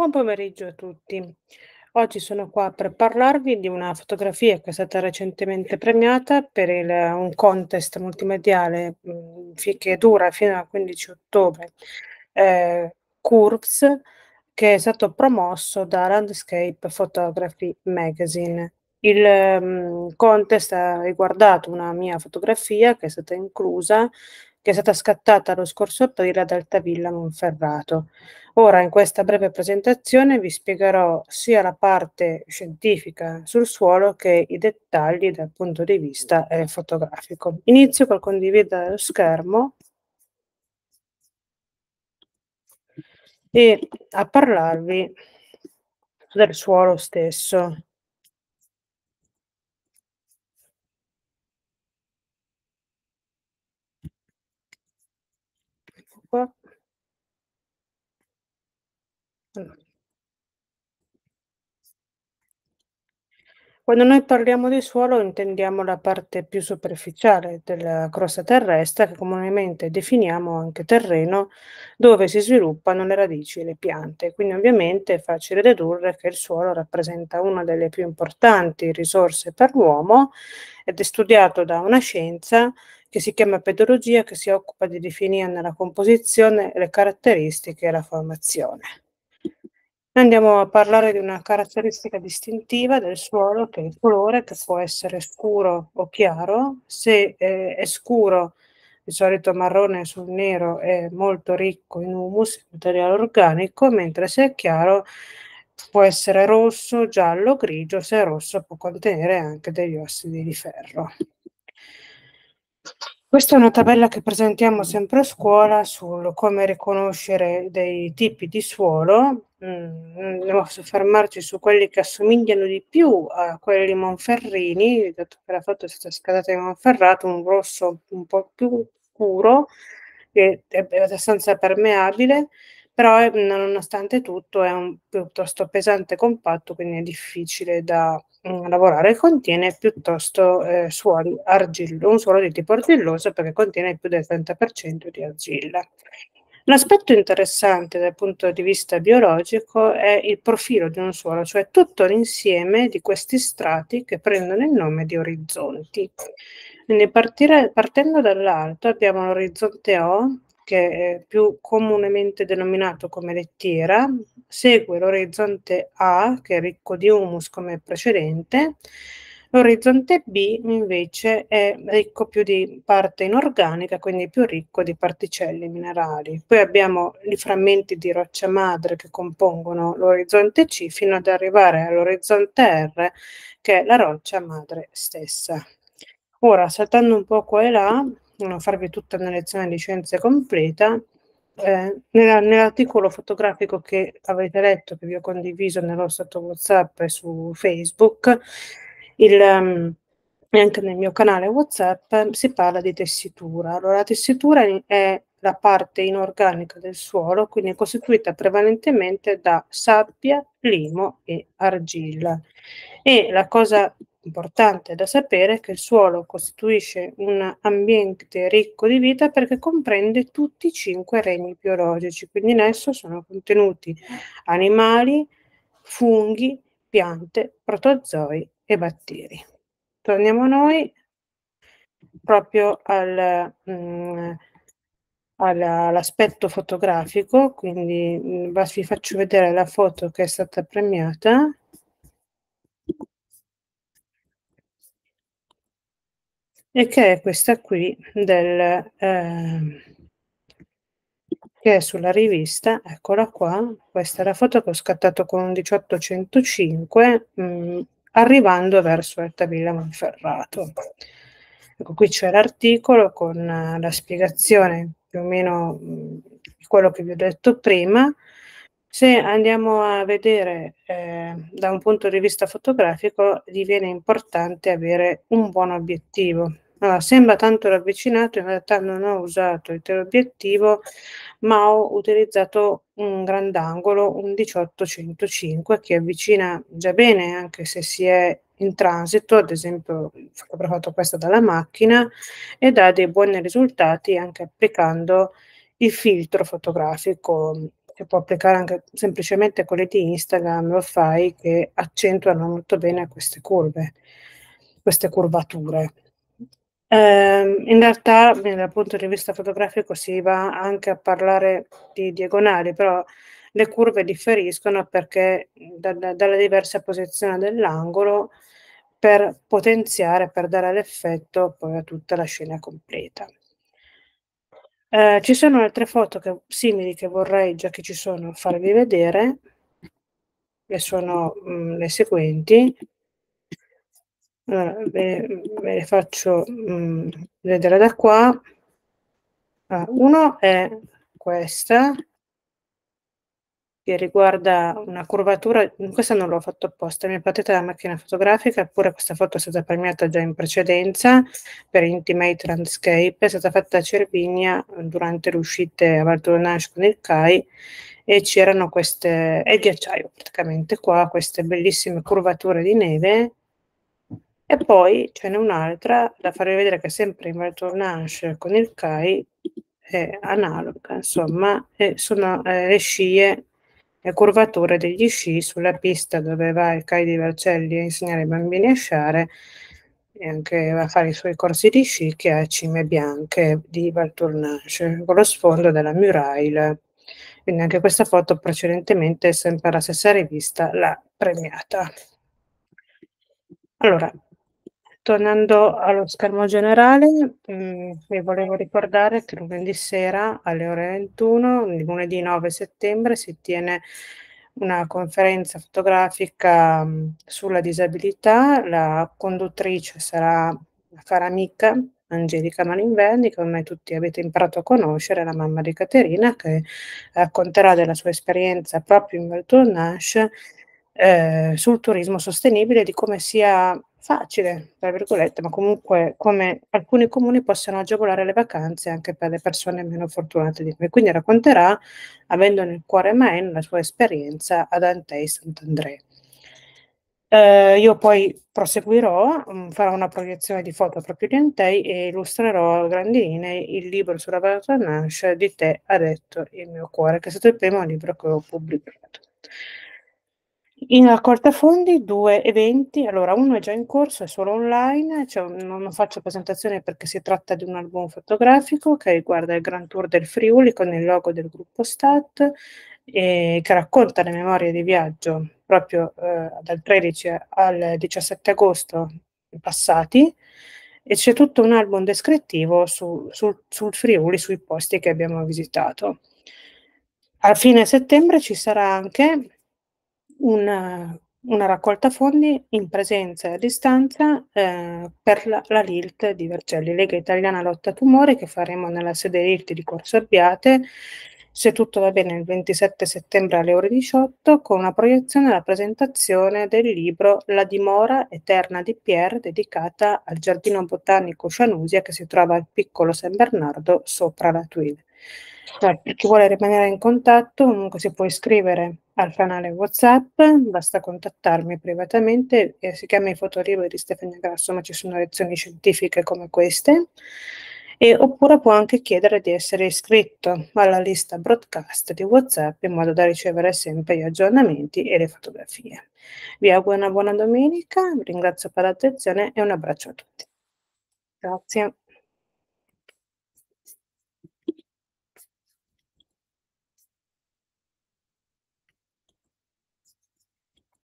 Buon pomeriggio a tutti. Oggi sono qua per parlarvi di una fotografia che è stata recentemente premiata per il, un contest multimediale mh, mm, che dura fino al 15 ottobre, eh, Curves, che è stato promosso da Landscape Photography Magazine. Il mh, mm, contest ha riguardato una mia fotografia che è stata inclusa che è stata scattata lo scorso aprile ad Altavilla Monferrato. Ora, in questa breve presentazione, vi spiegherò sia la parte scientifica sul suolo che i dettagli dal punto di vista eh, fotografico. Inizio col condividere lo schermo e a parlarvi del suolo stesso. Quando noi parliamo di suolo intendiamo la parte più superficiale della crosta terrestre che comunemente definiamo anche terreno dove si sviluppano le radici e le piante. Quindi ovviamente è facile dedurre che il suolo rappresenta una delle più importanti risorse per l'uomo ed è studiato da una scienza che si chiama pedologia che si occupa di definire la composizione, le caratteristiche e la formazione. Andiamo a parlare di una caratteristica distintiva del suolo che è il colore, che può essere scuro o chiaro. Se eh, è scuro, di solito marrone sul nero, è molto ricco in humus, materiale organico, mentre se è chiaro può essere rosso, giallo, grigio, se è rosso può contenere anche degli ossidi di ferro. Questa è una tabella che presentiamo sempre a scuola su come riconoscere dei tipi di suolo andiamo mm, mm, a soffermarci su quelli che assomigliano di più a quelli Monferrini, dato che la foto è stata scattata in Monferrato, un rosso un po' più scuro, che è abbastanza permeabile, però eh, nonostante tutto è un, piuttosto pesante e compatto, quindi è difficile da mh, mm, lavorare. Contiene piuttosto eh, suoli argillo, un suolo di tipo argilloso perché contiene più del 30% di argilla. L'aspetto interessante dal punto di vista biologico è il profilo di un suolo, cioè tutto l'insieme di questi strati che prendono il nome di orizzonti. Quindi partire, partendo dall'alto abbiamo l'orizzonte O, che è più comunemente denominato come lettiera, segue l'orizzonte A, che è ricco di humus come precedente, L'orizzonte B invece è ricco più di parte inorganica, quindi più ricco di particelle minerali. Poi abbiamo i frammenti di roccia madre che compongono l'orizzonte C fino ad arrivare all'orizzonte R che è la roccia madre stessa. Ora, saltando un po' qua e là, non farvi tutta una lezione di scienze completa, eh, nell'articolo fotografico che avete letto, che vi ho condiviso nel vostro WhatsApp e su Facebook, il, ehm, anche nel mio canale WhatsApp si parla di tessitura. Allora, la tessitura è la parte inorganica del suolo, quindi è costituita prevalentemente da sabbia, limo e argilla. E la cosa importante da sapere è che il suolo costituisce un ambiente ricco di vita perché comprende tutti i cinque regni biologici, quindi in esso sono contenuti animali, funghi, piante, protozoi e batteri. Torniamo noi proprio al, mh, mm, all'aspetto fotografico, quindi vi mm, faccio vedere la foto che è stata premiata. E che è questa qui del... Eh, che è sulla rivista, eccola qua, questa è la foto che ho scattato con un 1805, mh, mm, arrivando verso Altavilla Monferrato. Ecco, qui c'è l'articolo con eh, la spiegazione più o meno di quello che vi ho detto prima. Se andiamo a vedere eh, da un punto di vista fotografico, diviene importante avere un buon obiettivo. Allora, sembra tanto ravvicinato, in realtà non ho usato il teleobiettivo, ma ho utilizzato un grandangolo, un 1805 che avvicina già bene anche se si è in transito, ad esempio ho provato questa dalla macchina e dà dei buoni risultati anche applicando il filtro fotografico che può applicare anche semplicemente quelli di Instagram o fai che accentuano molto bene queste curve, queste curvature. Eh, in realtà dal punto di vista fotografico si va anche a parlare di diagonali, però le curve differiscono perché da, da, dalla diversa posizione dell'angolo per potenziare, per dare l'effetto poi a tutta la scena completa. Eh, ci sono altre foto che, simili che vorrei, già che ci sono, farvi vedere, che sono mh, le seguenti. Allora, ve, ve faccio mh, mm, vedere da qua. Allora, ah, uno è questa, che riguarda una curvatura, questa non l'ho fatto apposta, mi è partita la macchina fotografica, eppure questa foto è stata premiata già in precedenza per Intimate Landscape, è stata fatta a Cervigna durante le uscite a Valtornage con il CAI e c'erano queste, è ghiacciaio praticamente qua, queste bellissime curvature di neve e poi ce n'è un'altra da farvi vedere che è sempre in Valtornasce con il CAI è analoga, insomma, è, sono eh, le scie e curvature degli sci sulla pista dove va il CAI di Vercelli a insegnare ai bambini a sciare e anche a fare i suoi corsi di sci che ha Cime Bianche di Valtornasce con lo sfondo della Muraille. Quindi anche questa foto precedentemente sempre alla stessa rivista l'ha premiata. Allora, Tornando allo schermo generale, mh, mm, vi volevo ricordare che lunedì sera alle ore 21, lunedì 9 settembre, si tiene una conferenza fotografica mh, mm, sulla disabilità. La conduttrice sarà la cara amica Angelica Malinverdi, che ormai tutti avete imparato a conoscere, la mamma di Caterina, che racconterà della sua esperienza proprio in Virtual Nash eh, sul turismo sostenibile, di come sia facile, tra virgolette, ma comunque come alcuni comuni possono agevolare le vacanze anche per le persone meno fortunate di noi. Quindi racconterà, avendo nel cuore Maen, la sua esperienza ad Antei Sant'Andrea. Eh, io poi proseguirò, mm, farò una proiezione di foto proprio di Antei e illustrerò a grandi linee il libro sulla Vacanascia di Te ha detto il mio cuore, che è stato il primo libro che ho pubblicato. In raccolta fondi due eventi, allora uno è già in corso, è solo online, cioè non faccio presentazione perché si tratta di un album fotografico che riguarda il Grand Tour del Friuli con il logo del gruppo Stat e che racconta le memorie di viaggio proprio eh, dal 13 al 17 agosto passati e c'è tutto un album descrittivo su, sul, sul Friuli, sui posti che abbiamo visitato. A fine settembre ci sarà anche una, una raccolta fondi in presenza e a distanza eh, per la, la, LILT di Vercelli, Lega Italiana Lotta Tumore, che faremo nella sede LILT di Corso Abbiate, se tutto va bene, il 27 settembre alle ore 18, con una proiezione e la presentazione del libro La dimora eterna di Pierre, dedicata al giardino botanico Scianusia che si trova al piccolo San Bernardo sopra la Tuile. Cioè, per chi vuole rimanere in contatto comunque si può iscrivere al canale WhatsApp, basta contattarmi privatamente, eh, si chiama i fotolibri di Stefania Grasso, ma ci sono lezioni scientifiche come queste, e, oppure può anche chiedere di essere iscritto alla lista broadcast di WhatsApp in modo da ricevere sempre gli aggiornamenti e le fotografie. Vi auguro una buona domenica, vi ringrazio per l'attenzione e un abbraccio a tutti. Grazie.